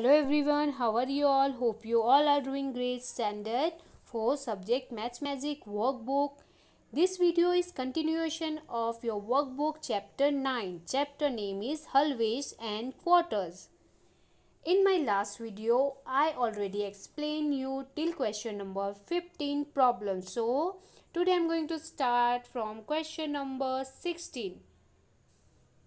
Hello everyone, how are you all? Hope you all are doing great. Standard 4 Subject Maths Magic Workbook. This video is continuation of your workbook chapter 9. Chapter name is Hallways and Quarters. In my last video, I already explained you till question number 15 problem. So, today I am going to start from question number 16.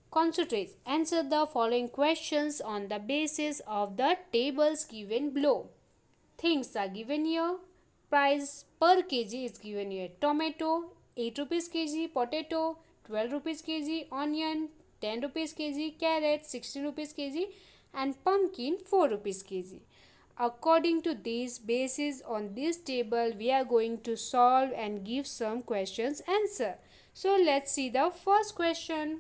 Concentrate. Answer the following questions on the basis of the tables given below. Things are given here. Price per kg is given here. Tomato 8 rupees kg, potato 12 rupees kg, onion 10 rupees kg, carrot 16 rupees kg and pumpkin 4 rupees kg. According to these basis on this table we are going to solve and give some questions answer. So let's see the first question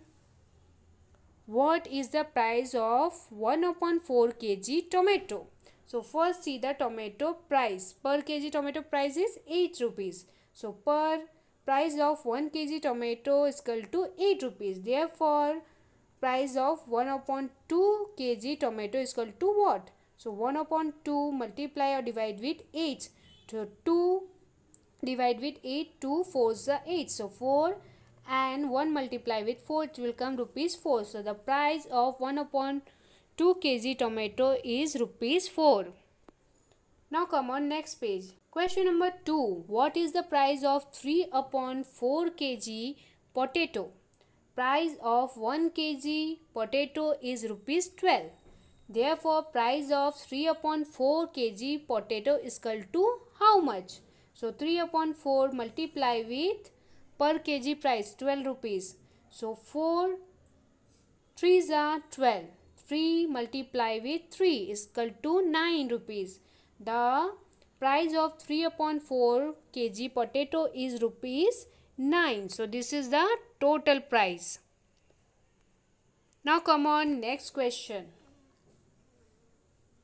what is the price of 1 upon 4 kg tomato. So first see the tomato price. Per kg tomato price is 8 rupees. So per price of 1 kg tomato is equal to 8 rupees. Therefore price of 1 upon 2 kg tomato is equal to what? So 1 upon 2 multiply or divide with 8. So 2 divide with 8, 2 4 the 8. So 4 and 1 multiply with 4 it will come rupees 4 so the price of 1 upon 2 kg tomato is rupees 4 now come on next page question number 2 what is the price of 3 upon 4 kg potato price of 1 kg potato is rupees 12 therefore price of 3 upon 4 kg potato is equal to how much so 3 upon 4 multiply with per kg price 12 rupees so 4 3 are 12 3 multiply with 3 is equal to 9 rupees the price of 3 upon 4 kg potato is rupees 9 so this is the total price now come on next question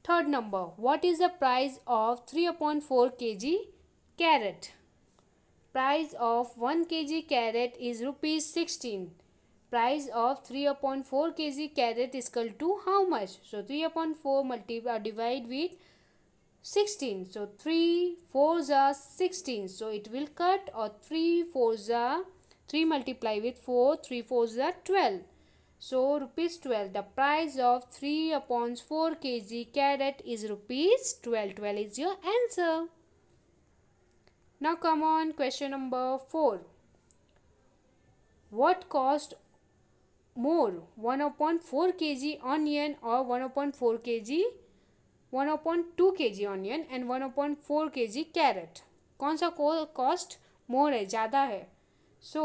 third number what is the price of 3 upon 4 kg carrot Price of 1 kg carrot is rupees 16. Price of 3 upon 4 kg carrot is equal to how much? So 3 upon 4 multiply uh, divide with 16. So 3 4s are 16. So it will cut or 3 4s are 3 multiply with 4. 3 4s are 12. So rupees 12. The price of 3 upon 4 kg carrot is rupees 12. 12 is your answer. now come on question number 4 what cost more 1 upon 4 kg onion or 1 upon 4 kg 1 upon 2 kg onion and 1 upon 4 kg carrot कौन सा cost more है ज़्यादा है so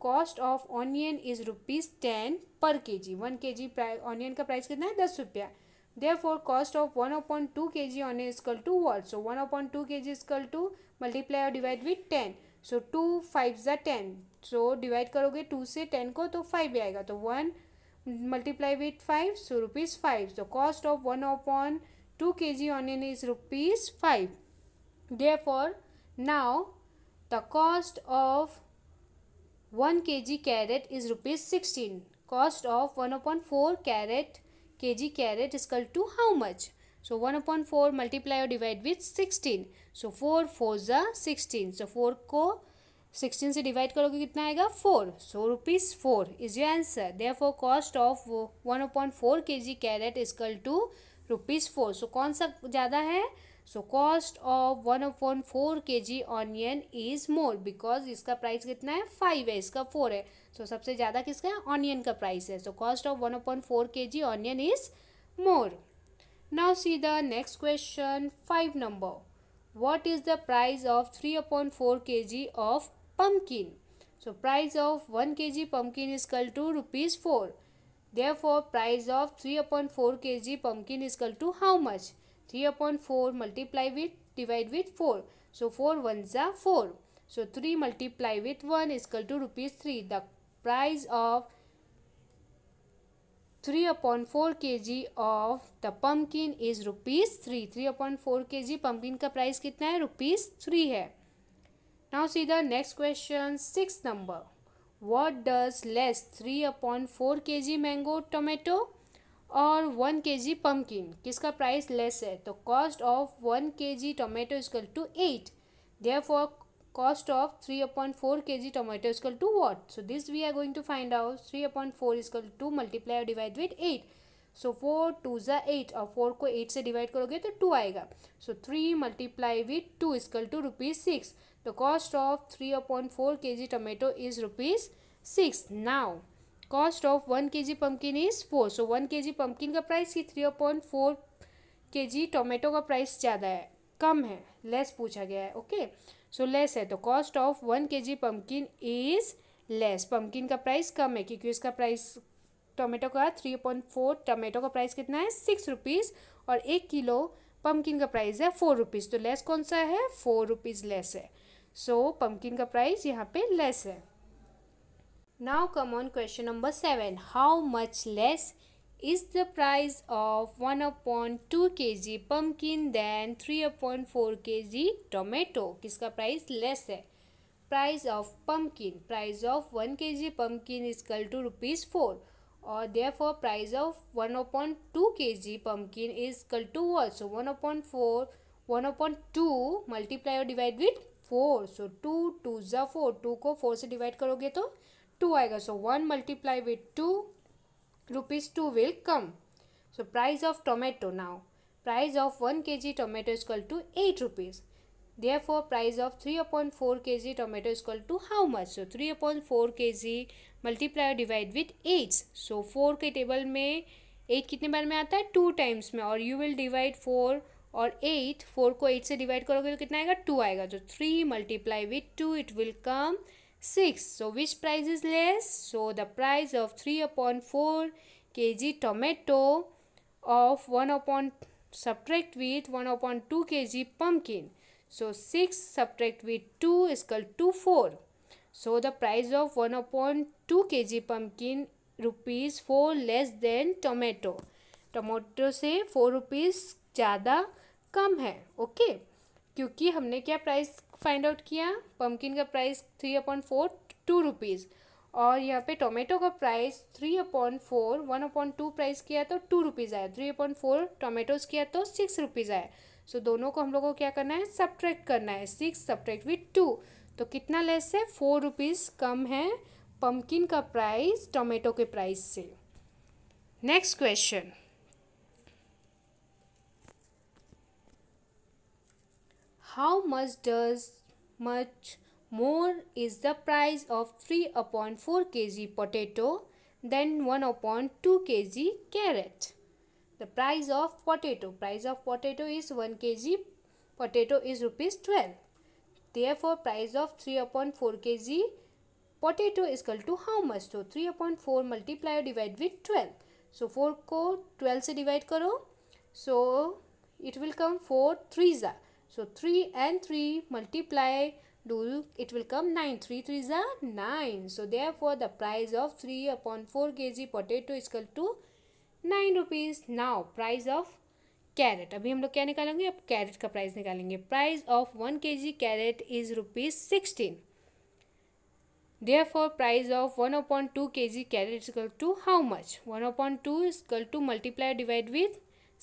cost of onion is rupees ten per K ji one K G onion का price कितना है दस रुपया therefore cost of one appoint two K G onion is equal to what so one appoint two K G is equal to multiply और divide with ten so two five ज ten so divide करोगे two से ten को तो five भी आएगा तो one multiply with five so rupees five so cost of one upon two K G onion is rupees five therefore now the cost of one K G carrot is rupees sixteen cost of one point four carrot K G carrot is equal to how much so one point four multiply और divide with sixteen so four four ज़ा sixteen so four को sixteen से divide करोगे कितना आएगा four so rupees four is your answer therefore cost of one point four K G carrot is equal to rupees four so कौन सा ज़्यादा है so cost of one point four K G onion is more because इसका price कितना है five है इसका four है सो so, सबसे ज़्यादा किसका है ऑनियन का प्राइस है so cost of one point four K G onion is more now see the next question five number what is the price of 3 upon 4 kg of pumpkin so price of 1 kg pumpkin is equal to rupees 4 therefore price of 3 upon 4 kg pumpkin is equal to how much 3 upon 4 multiply with divide with 4 so 4 ones are 4 so 3 multiply with 1 is equal to rupees 3 the price of three appoint four K G of the pumpkin is rupees three three appoint four K G pumpkin का price कितना है rupees three है now see the next question six number what does less three appoint four K G mango tomato और one K G pumpkin किसका price less है तो cost of one K G tomato is equal to eight therefore cost of 3 upon 4 kg tomato is equal to what? So, this we are going to find out. 3 upon 4 is equal to 2 multiply or divide with 8. So four two ज़ा eight और four को eight से divide करोगे तो two आएगा so three multiply with two is equal to rupees six the cost of three appoint four K G tomato is rupees six now cost of one K G pumpkin is four so one K G pumpkin का price ही three appoint four K G tomato का price ज़्यादा है कम है less पूछा गया है okay okay? So less है तो cost of one K G pumpkin is less pumpkin का प्राइस कम है क्योंकि इसका प्राइस टोमेटो का थ्री पॉइंट फोर टोमेटो का प्राइस कितना है सिक्स रुपीज़ और एक किलो पम्पकिन का प्राइस है फोर रुपीज़ तो लेस कौन सा है फोर रुपीज़ लेस है सो so, पम्पकिन का प्राइस यहाँ पे लेस है now come on question number seven how much less is the price of 1 upon 2 kg pumpkin than 3 upon 4 kg tomato किसका price less है price of pumpkin price of 1 kg pumpkin is equal to rupees 4 or therefore price of 1 upon 2 kg pumpkin is equal to what so 1 upon 4 1 upon 2 multiply or divide with 4 so 2 2 जा 4 2 को 4 से divide करोगे तो 2 आएगा so 1 multiply with 2 rupees 2 will come. So price of tomato now. Price of 1 kg tomato is equal to 8 rupees. Therefore, price of 3 upon 4 kg tomato is equal to how much? So 3 upon 4 kg multiply or divide with 8. So 4 ke table mein 8 kitne bar mein aata hai? Two times mein. और you will divide 4 और 8 4 को 8 से divide करोगे तो कितना आएगा 2 आएगा तो 3 multiply with 2 it will come 6 so which price is less so the price of 3 upon 4 kg tomato of 1 upon subtract with 1 upon 2 kg pumpkin so 6 subtract with 2 is equal to 4 so the price of 1 upon 2 kg pumpkin rupees 4 less than tomato tomato से 4 rupees ज़्यादा कम है okay okay? क्योंकि हमने क्या price find out किया pumpkin का price three appoint four two rupees और यहाँ पे टोमेटो का price three appoint four one appoint two price किया तो टू रुपीज़ आया थ्री अपॉइंट फोर टोमेटोज़ किया तो सिक्स रुपीज़ आया सो so, दोनों को हम लोगों को क्या करना है सब्ट्रैक्ट करना है सिक्स सब्ट्रैक्ट विथ टू तो कितना लेस है फोर रुपीज़ कम है पम्पकिन का प्राइस टोमेटो के प्राइस से next question how much does much more is the price of 3 upon 4 kg potato than 1 upon 2 kg carrot. The price of potato. Price of potato is 1 kg potato is rupees 12. Therefore, price of 3 upon 4 kg potato is equal to how much? So, 3 upon 4 multiply or divide with 12. So, 4 ko 12 se divide karo. So, it will come 4 3 जा. So 3 and 3 multiply do it will come 9. 3 3 is a 9. So therefore the price of 3 upon 4 kg potato is equal to 9 rupees. Now price of carrot अभी हम लोग क्या निकालेंगे अब carat का price निकालेंगे price of one K G carrot is rupees sixteen therefore price of one appoint two K G carrot equal to how much one appoint two equal to multiply divide with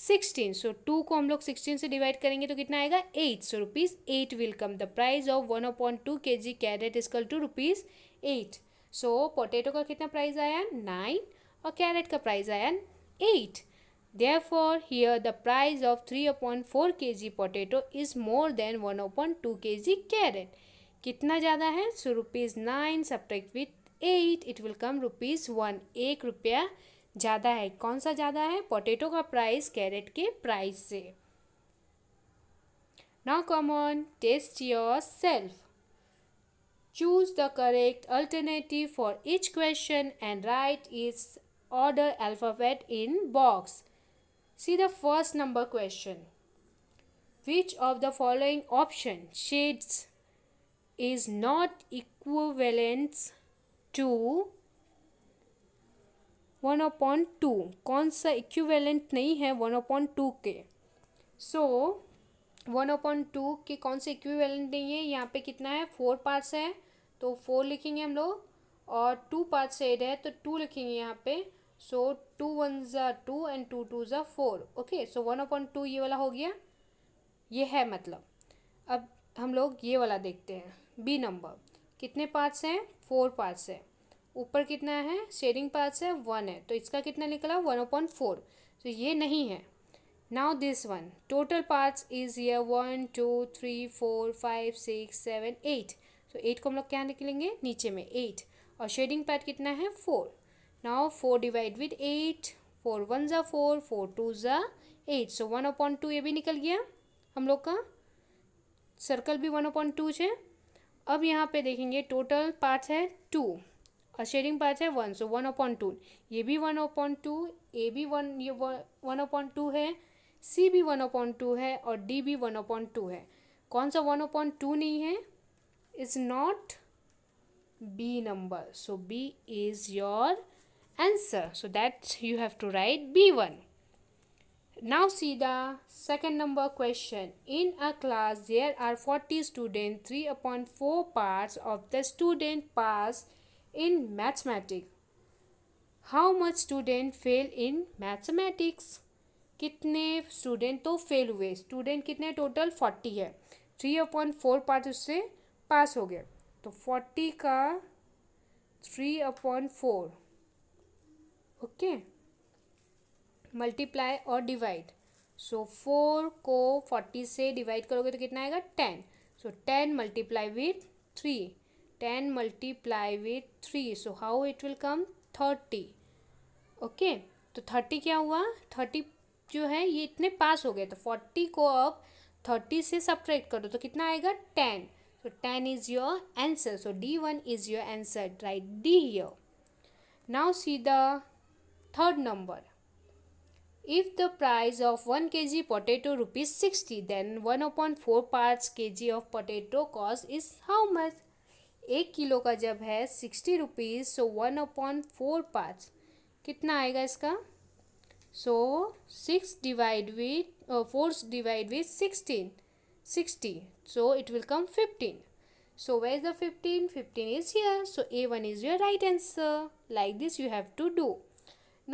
sixteen so two को हम लोग sixteen से divide करेंगे तो कितना आएगा eight so rupees eight will come the price of one point two K G carrot is equal to rupees eight so potato का कितना प्राइस आया नाइन और कैरेट का प्राइस आया eight for here the price of three four K G potato is more than one is point two K G carrot कितना ज़्यादा है so rupees nine subtract with eight it will come rupees one एक रुपया ज़्यादा है कौन सा ज़्यादा है पोटैटो का प्राइस कैरेट के प्राइस से now come on test yourself choose the correct alternative for each question and write its order alphabet in box see the first number question which of the following option shades is not equivalence to one upon two कौन सा equivalent नहीं है one upon two के सो one upon two के कौन से equivalent नहीं है यहाँ पे कितना है फोर पार्ट्स है तो फोर लिखेंगे हम लोग और टू पार्ट्स एड है तो टू लिखेंगे यहाँ पे सो टू वन ज़ा टू एंड टू टू ज़ा four okay so one upon two ये वाला हो गया ये है मतलब अब हम लोग ये वाला देखते हैं बी नंबर कितने पार्ट्स हैं फोर पार्ट्स हैं ऊपर कितना है शेयरिंग पार्ट्स है वन है तो इसका कितना निकला वन पॉइंट फोर तो ये नहीं है now this one total parts is ये one two three four five six seven eight तो एट को हम लोग क्या निकलेंगे नीचे में एट और शेडिंग पार्ट कितना है four now four divide with eight four one ज़ा फोर फोर टू ज़ा eight so one appoint two ये भी निकल गया हम लोग का सर्कल भी वन अपॉइंट टू है अब यहाँ पे देखेंगे टोटल पार्ट है टू और शेडिंग पार्ट है one so one appoint two ये भी वन अपॉइंट टू ए भी वन ये वन अपॉइंट टू है सी भी वन अपॉइंट टू है और डी भी वन अपॉइंट टू है कौन सा वन अपॉइंट टू नहीं है is not B number so B is your answer so that you have to write B one now see the second number question in a class there are forty student three appoint four part of the student pass in mathematics how much student fail in mathematics कितने student तो fail हुए student कितने total forty है three appoint four part उससे pass हो गए तो forty का three upon four okay multiply और डिवाइड सो फोर को फोर्टी से डिवाइड करोगे तो कितना आएगा ten so ten multiply with three 10 multiply with 3 so how it will come 30 okay okay, तो 30 क्या हुआ 30 जो है ये इतने पास हो गए तो 40 को अब 30 से सब्ट्रैक्ट करो तो कितना आएगा 10 so 10 is your answer so d1 is your answer write d here now see the third number if the price of 1 kg potato rupees 60 then 1 upon 4 parts kg of potato cost is how much एक किलो का जब है sixty rupees so one upon four पाँच कितना आएगा इसका so six divide with four divide with sixteen sixty so it will come fifteen so way is the fifteen fifteen is here so A one is your right answer like this you have to do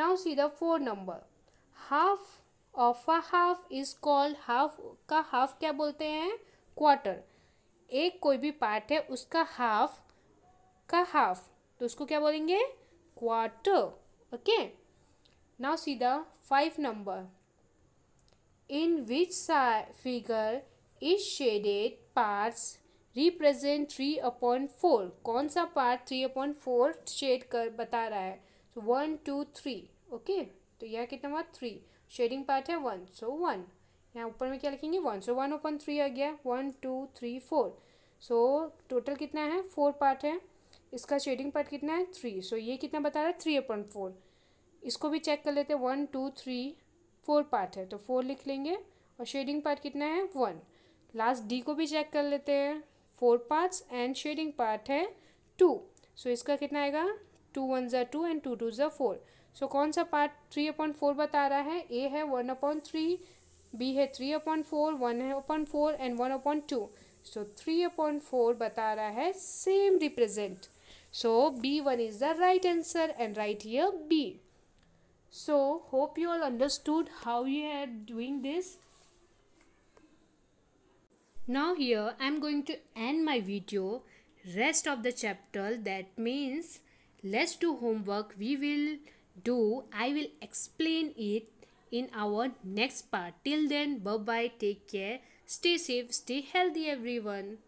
now see the four number half of a half is called half का half क्या बोलते हैं quarter एक कोई भी part है उसका half का हाफ तो उसको क्या बोलेंगे quarter okay now see the five number in which सा figure is shaded parts represent three appoint four कौन सा part three appoint four shade कर बता रहा है तो वन टू थ्री ओके तो यह कितना हुआ थ्री शेडिंग पार्ट है वन सो वन यहाँ ऊपर में क्या लिखेंगे one so one upon three आ गया one two three four so total कितना है फोर पार्ट है इसका शेडिंग पार्ट कितना है थ्री सो so, ये कितना बता रहा है थ्री अपन फोर इसको भी चेक कर लेते हैं one two three four part है तो फोर लिख लेंगे और शेडिंग पार्ट कितना है वन लास्ट डी को भी चेक कर लेते हैं four parts and shading part है टू सो so, इसका कितना आएगा टू वन ज़ा टू एंड टू टू ज़ा फोर सो कौन सा पार्ट थ्री अपॉइंट फोर बता रहा है ए है one upon three B 3 upon 4 1 upon 4 and 1 upon 2 so 3 upon 4 upon four बता रहा है same so b1 is the right answer and right here b so hope you all understood how you are doing this now here i'm going to end my video rest of the chapter that means let's do homework we will do i will explain it in our next part. Till then, bye bye, take care, stay safe, stay healthy, everyone.